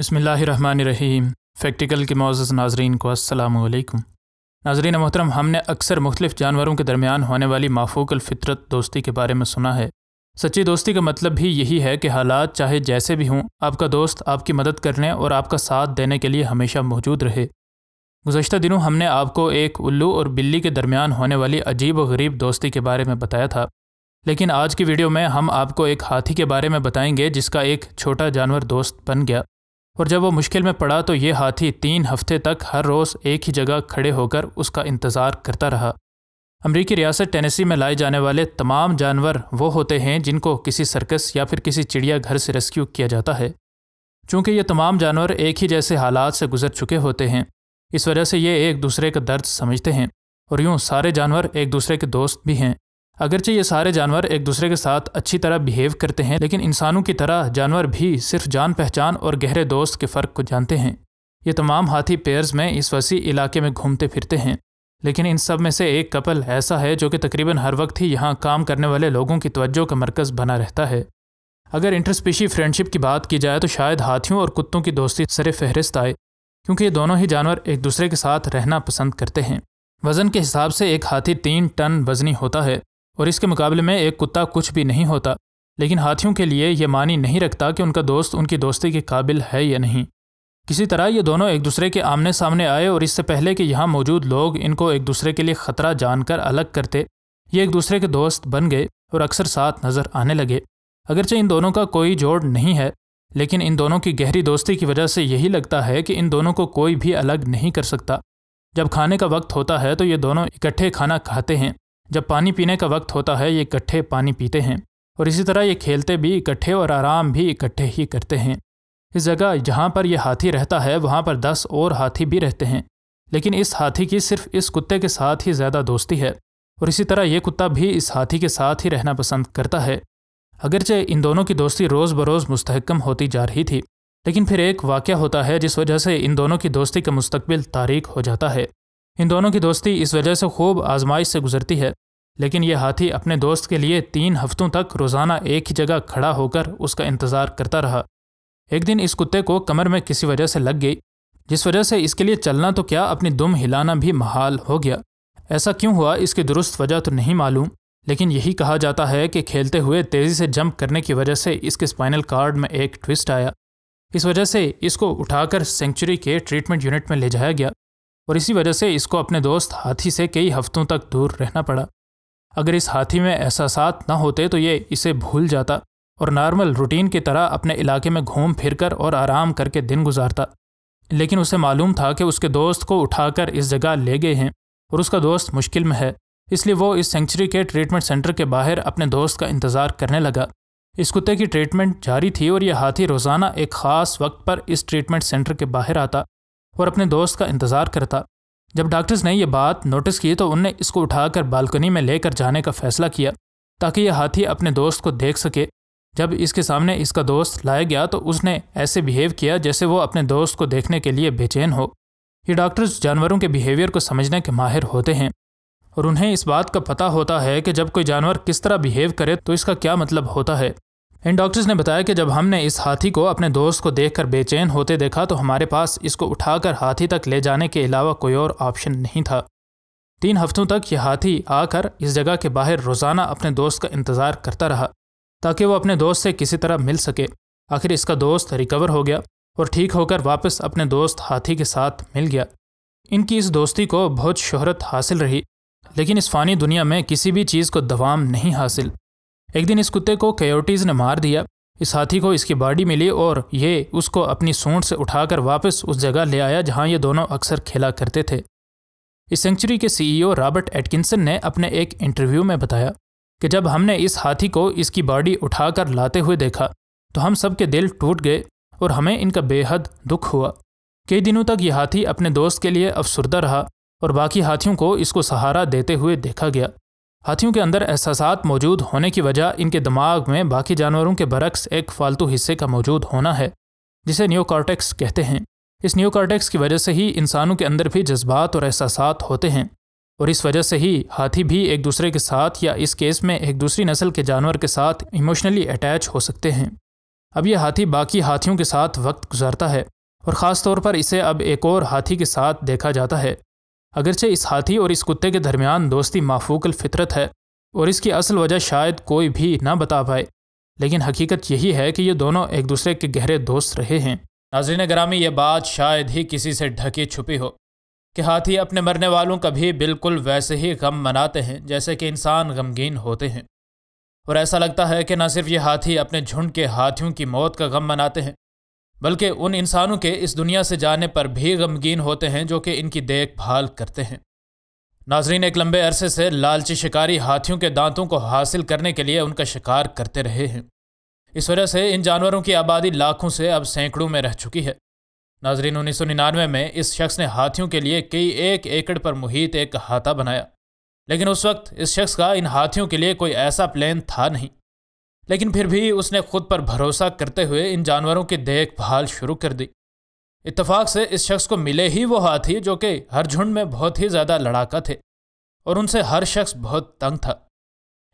बसमीम फैक्टिकल के मोज़ नाजरन को असलकम नाजरन मोहतरम हमने अक्सर मुख्तफ जानवरों के दरमियान होने वाली माफूक दोस्ती के बारे में सुना है सच्ची दोस्ती का मतलब भी यही है कि हालात चाहे जैसे भी हों आपका दोस्त आपकी मदद करने और आपका साथ देने के लिए हमेशा मौजूद रहे गुजशत दिनों हमने आपको एक उल्लू और बिल्ली के दरमियान होने वाली अजीब व गरीब दोस्ती के बारे में बताया था लेकिन आज की वीडियो में हम आपको एक हाथी के बारे में बताएंगे जिसका एक छोटा जानवर दोस्त बन गया और जब वो मुश्किल में पड़ा तो ये हाथी तीन हफ्ते तक हर रोज़ एक ही जगह खड़े होकर उसका इंतज़ार करता रहा अमरीकी रियासत टेनेसी में लाए जाने वाले तमाम जानवर वो होते हैं जिनको किसी सर्कस या फिर किसी चिड़ियाघर से रेस्क्यू किया जाता है चूंकि ये तमाम जानवर एक ही जैसे हालात से गुजर चुके होते हैं इस वजह से ये एक दूसरे का दर्द समझते हैं और यूं सारे जानवर एक दूसरे के दोस्त भी हैं अगरचे ये सारे जानवर एक दूसरे के साथ अच्छी तरह बिहेव करते हैं लेकिन इंसानों की तरह जानवर भी सिर्फ जान पहचान और गहरे दोस्त के फ़र्क को जानते हैं ये तमाम हाथी पेयर्स में इस वसी इलाके में घूमते फिरते हैं लेकिन इन सब में से एक कपल ऐसा है जो कि तकरीबन हर वक्त ही यहाँ काम करने वाले लोगों की तवज्जो का मरकज़ बना रहता है अगर इंटरस्पीशी फ्रेंडशिप की बात की जाए तो शायद हाथियों और कुत्तों की दोस्ती सर फहरिस्त आए क्योंकि ये दोनों ही जानवर एक दूसरे के साथ रहना पसंद करते हैं वज़न के हिसाब से एक हाथी तीन टन वज़नी होता है और इसके मुकाबले में एक कुत्ता कुछ भी नहीं होता लेकिन हाथियों के लिए यह मानी नहीं रखता कि उनका दोस्त उनकी दोस्ती के काबिल है या नहीं किसी तरह ये दोनों एक दूसरे के आमने सामने आए और इससे पहले कि यहाँ मौजूद लोग इनको एक दूसरे के लिए खतरा जानकर अलग करते ये एक दूसरे के दोस्त बन गए और अक्सर साथ नजर आने लगे अगरचे इन दोनों का कोई जोड़ नहीं है लेकिन इन दोनों की गहरी दोस्ती की वजह से यही लगता है कि इन दोनों को कोई भी अलग नहीं कर सकता जब खाने का वक्त होता है तो ये दोनों इकट्ठे खाना खाते हैं जब पानी पीने का वक्त होता है ये इकट्ठे पानी पीते हैं और इसी तरह ये खेलते भी इकट्ठे और आराम भी इकट्ठे ही करते हैं इस जगह जहाँ पर यह हाथी रहता है वहाँ पर दस और हाथी भी रहते हैं लेकिन इस हाथी की सिर्फ इस कुत्ते के साथ ही ज़्यादा दोस्ती है और इसी तरह ये कुत्ता भी इस हाथी के साथ ही रहना पसंद करता है अगरचे इन दोनों की दोस्ती रोज़ बरोज़ मुस्तकम होती जा रही थी लेकिन फिर एक वाक़ होता है जिस वजह से इन दोनों की दोस्ती का मुस्तबिल तारीख हो जाता है इन दोनों की दोस्ती इस वजह से खूब आजमाइश से गुजरती है लेकिन यह हाथी अपने दोस्त के लिए तीन हफ्तों तक रोज़ाना एक ही जगह खड़ा होकर उसका इंतज़ार करता रहा एक दिन इस कुत्ते को कमर में किसी वजह से लग गई जिस वजह से इसके लिए चलना तो क्या अपनी दुम हिलाना भी महाल हो गया ऐसा क्यों हुआ इसकी दुरुस्त वजह तो नहीं मालूम लेकिन यही कहा जाता है कि खेलते हुए तेज़ी से जंप करने की वजह से इसके स्पाइनल कार्ड में एक ट्विस्ट आया इस वजह से इसको उठाकर सेंचुरी के ट्रीटमेंट यूनिट में ले जाया गया और इसी वजह से इसको अपने दोस्त हाथी से कई हफ्तों तक दूर रहना पड़ा अगर इस हाथी में एहसास ना होते तो ये इसे भूल जाता और नॉर्मल रूटीन की तरह अपने इलाके में घूम फिर कर और आराम करके दिन गुजारता लेकिन उसे मालूम था कि उसके दोस्त को उठाकर इस जगह ले गए हैं और उसका दोस्त मुश्किल में है इसलिए वो इस सेंचुरी के ट्रीटमेंट सेंटर के बाहर अपने दोस्त का इंतज़ार करने लगा इस कुत्ते की ट्रीटमेंट जारी थी और यह हाथी रोज़ाना एक ख़ास वक्त पर इस ट्रीटमेंट सेंटर के बाहर आता और अपने दोस्त का इंतज़ार करता जब डॉक्टर्स ने यह बात नोटिस की तो उनने इसको उठाकर बालकनी में लेकर जाने का फैसला किया ताकि यह हाथी अपने दोस्त को देख सके जब इसके सामने इसका दोस्त लाया गया तो उसने ऐसे बिहेव किया जैसे वो अपने दोस्त को देखने के लिए बेचैन हो ये डॉक्टर्स जानवरों के बिहेवियर को समझने के माहिर होते हैं और उन्हें इस बात का पता होता है कि जब कोई जानवर किस तरह बिहेव करे तो इसका क्या मतलब होता है इन डॉक्टर्स ने बताया कि जब हमने इस हाथी को अपने दोस्त को देखकर बेचैन होते देखा तो हमारे पास इसको उठाकर हाथी तक ले जाने के अलावा कोई और ऑप्शन नहीं था तीन हफ्तों तक यह हाथी आकर इस जगह के बाहर रोज़ाना अपने दोस्त का इंतज़ार करता रहा ताकि वो अपने दोस्त से किसी तरह मिल सके आखिर इसका दोस्त रिकवर हो गया और ठीक होकर वापस अपने दोस्त हाथी के साथ मिल गया इनकी इस दोस्ती को बहुत शोहरत हासिल रही लेकिन इस फ़ानी दुनिया में किसी भी चीज़ को दवाम नहीं हासिल एक दिन इस कुत्ते को कैटीज ने मार दिया इस हाथी को इसकी बॉडी मिली और ये उसको अपनी सूंड से उठाकर वापस उस जगह ले आया जहां ये दोनों अक्सर खेला करते थे इस सेंचुरी के सीईओ रॉबर्ट एटकिंसन ने अपने एक इंटरव्यू में बताया कि जब हमने इस हाथी को इसकी बॉडी उठाकर लाते हुए देखा तो हम सबके दिल टूट गए और हमें इनका बेहद दुख हुआ कई दिनों तक यह हाथी अपने दोस्त के लिए अफसरदा रहा और बाकी हाथियों को इसको सहारा देते हुए देखा गया हाथियों के अंदर एहसास मौजूद होने की वजह इनके दिमाग में बाकी जानवरों के बरक्स एक फालतू हिस्से का मौजूद होना है जिसे न्योकॉर्टेक्स कहते हैं इस न्योकॉर्टेक्स की वजह से ही इंसानों के अंदर भी जज्बात और एहसास होते हैं और इस वजह से ही हाथी भी एक दूसरे के साथ या इस केस में एक दूसरी नस्ल के जानवर के साथ इमोशनली अटैच हो सकते हैं अब यह हाथी बाकी हाथियों के साथ वक्त गुजारता है और ख़ास तौर पर इसे अब एक और हाथी के साथ देखा जाता है अगरचे इस हाथी और इस कुत्ते के दरमियान दोस्ती माफूकल फितरत है और इसकी असल वजह शायद कोई भी ना बता पाए लेकिन हकीकत यही है कि ये दोनों एक दूसरे के गहरे दोस्त रहे हैं नाजरीन ग्रामी ये बात शायद ही किसी से ढकी छुपी हो कि हाथी अपने मरने वालों का भी बिल्कुल वैसे ही गम मनाते हैं जैसे कि इंसान गमगीन होते हैं और ऐसा लगता है कि न सिर्फ ये हाथी अपने झुंड के हाथियों की मौत का गम मनाते हैं बल्कि उन इंसानों के इस दुनिया से जाने पर भी गमगीन होते हैं जो कि इनकी देखभाल करते हैं नाजरीन एक लंबे अरसे से लालची शिकारी हाथियों के दांतों को हासिल करने के लिए उनका शिकार करते रहे हैं इस वजह से इन जानवरों की आबादी लाखों से अब सैकड़ों में रह चुकी है नाजरीन उन्नीस सौ निन्यानवे में इस शख्स ने हाथियों के लिए कई एक एकड़ पर मुहित एक हाथा बनाया लेकिन उस वक्त इस शख्स का इन हाथियों के लिए कोई ऐसा प्लान था नहीं लेकिन फिर भी उसने खुद पर भरोसा करते हुए इन जानवरों की देखभाल शुरू कर दी इत्तेफाक से इस शख्स को मिले ही वो हाथी जो कि हर झुंड में बहुत ही ज़्यादा लड़ाका थे और उनसे हर शख्स बहुत तंग था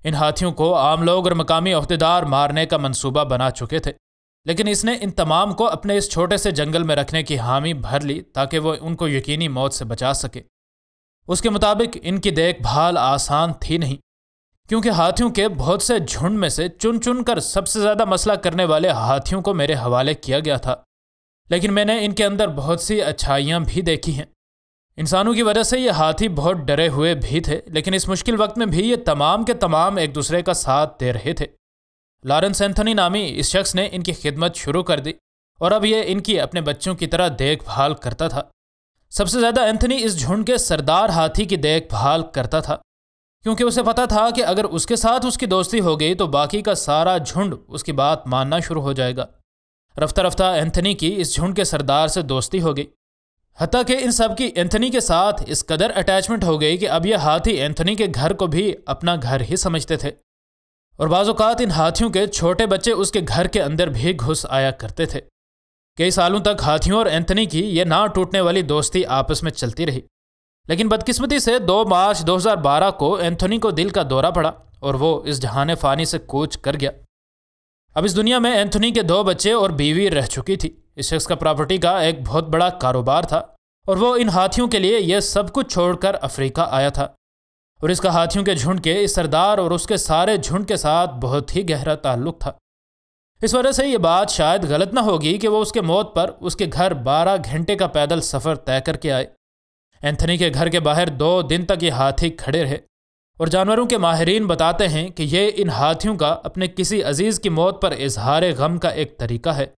इन हाथियों को आम लोग और मकामी अहदेदार मारने का मंसूबा बना चुके थे लेकिन इसने इन तमाम को अपने इस छोटे से जंगल में रखने की हामी भर ली ताकि वो उनको यकीनी मौत से बचा सके उसके मुताबिक इनकी देखभाल आसान थी नहीं क्योंकि हाथियों के बहुत से झुंड में से चुन चुन कर सबसे ज़्यादा मसला करने वाले हाथियों को मेरे हवाले किया गया था लेकिन मैंने इनके अंदर बहुत सी अच्छाइयाँ भी देखी हैं इंसानों की वजह से ये हाथी बहुत डरे हुए भी थे लेकिन इस मुश्किल वक्त में भी ये तमाम के तमाम एक दूसरे का साथ दे रहे थे लॉरेंस एंथनी नामी इस शख्स ने इनकी खिदमत शुरू कर दी और अब यह इनकी अपने बच्चों की तरह देखभाल करता था सबसे ज़्यादा एंथनी इस झुंड के सरदार हाथी की देखभाल करता था क्योंकि उसे पता था कि अगर उसके साथ उसकी दोस्ती हो गई तो बाकी का सारा झुंड उसकी बात मानना शुरू हो जाएगा रफ्ता रफ्ता एंथनी की इस झुंड के सरदार से दोस्ती हो गई हती कि इन सब की एंथनी के साथ इस कदर अटैचमेंट हो गई कि अब ये हाथी एंथनी के घर को भी अपना घर ही समझते थे और बाज़ात इन हाथियों के छोटे बच्चे उसके घर के अंदर भी घुस आया करते थे कई सालों तक हाथियों और एंथनी की यह ना टूटने वाली दोस्ती आपस में चलती रही लेकिन बदकिस्मती से 2 मार्च 2012 को एंथोनी को दिल का दौरा पड़ा और वो इस जहाने फ़ानी से कोच कर गया अब इस दुनिया में एंथोनी के दो बच्चे और बीवी रह चुकी थी इस शख्स का प्रॉपर्टी का एक बहुत बड़ा कारोबार था और वो इन हाथियों के लिए यह सब कुछ छोड़कर अफ्रीका आया था और इसका हाथियों के झुंड के इस सरदार और उसके सारे झुंड के साथ बहुत ही गहरा ताल्लुक था इस वजह से ये बात शायद गलत ना होगी कि वो उसके मौत पर उसके घर 12 घंटे का पैदल सफ़र तय करके आए एंथनी के घर के बाहर दो दिन तक ये हाथी खड़े रहे और जानवरों के माहरीन बताते हैं कि ये इन हाथियों का अपने किसी अजीज़ की मौत पर इजहार गम का एक तरीका है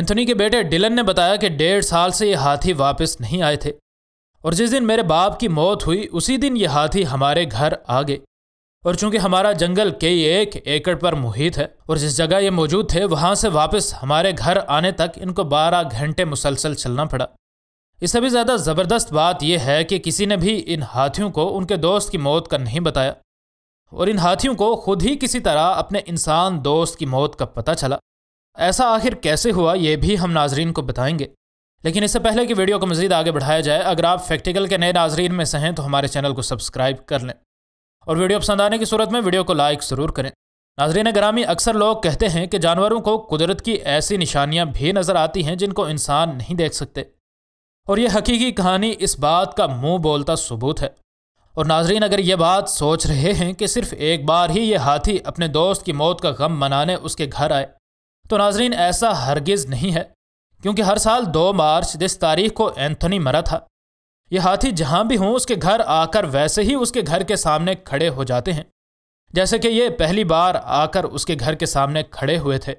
एंथनी के बेटे डिलन ने बताया कि डेढ़ साल से ये हाथी वापस नहीं आए थे और जिस दिन मेरे बाप की मौत हुई उसी दिन ये हाथी हमारे घर आ गए और चूंकि हमारा जंगल कई एक एकड़ पर मुहित है और जिस जगह ये मौजूद थे वहाँ से वापस हमारे घर आने तक इनको बारह घंटे मुसलसल चलना पड़ा इससे भी ज़्यादा ज़बरदस्त बात यह है कि किसी ने भी इन हाथियों को उनके दोस्त की मौत का नहीं बताया और इन हाथियों को खुद ही किसी तरह अपने इंसान दोस्त की मौत का पता चला ऐसा आखिर कैसे हुआ ये भी हम नाजरीन को बताएंगे लेकिन इससे पहले कि वीडियो को मज़ीद आगे बढ़ाया जाए अगर आप फैक्टिकल के नए नाजरीन में से हैं तो हमारे चैनल को सब्सक्राइब कर लें और वीडियो पसंद आने की सूरत में वीडियो को लाइक ज़रूर करें नाजरीन ग्रामी अक्सर लोग कहते हैं कि जानवरों को कुदरत की ऐसी निशानियाँ भी नज़र आती हैं जिनको इंसान नहीं देख सकते और यह हकीकी कहानी इस बात का मुंह बोलता सबूत है और नाजरीन अगर ये बात सोच रहे हैं कि सिर्फ एक बार ही ये हाथी अपने दोस्त की मौत का गम मनाने उसके घर आए तो नाजरीन ऐसा हरगिज़ नहीं है क्योंकि हर साल दो मार्च जिस तारीख को एंथनी मरा था ये हाथी जहाँ भी हों उसके घर आकर वैसे ही उसके घर के सामने खड़े हो जाते हैं जैसे कि ये पहली बार आकर उसके घर के सामने खड़े हुए थे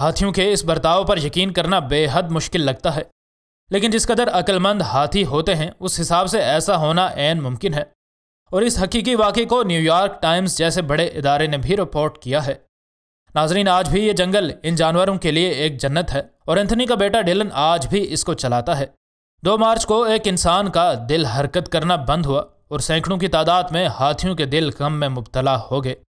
हाथियों के इस बर्ताव पर यकीन करना बेहद मुश्किल लगता है लेकिन जिस कदर अक्लमंद हाथी होते हैं उस हिसाब से ऐसा होना ऐन मुमकिन है और इस हकीकी वाक़े को न्यूयॉर्क टाइम्स जैसे बड़े इदारे ने भी रिपोर्ट किया है नाजरीन आज भी ये जंगल इन जानवरों के लिए एक जन्नत है और एंथनी का बेटा डिलन आज भी इसको चलाता है दो मार्च को एक इंसान का दिल हरकत करना बंद हुआ और सैकड़ों की तादाद में हाथियों के दिल गम में मुबतला हो गए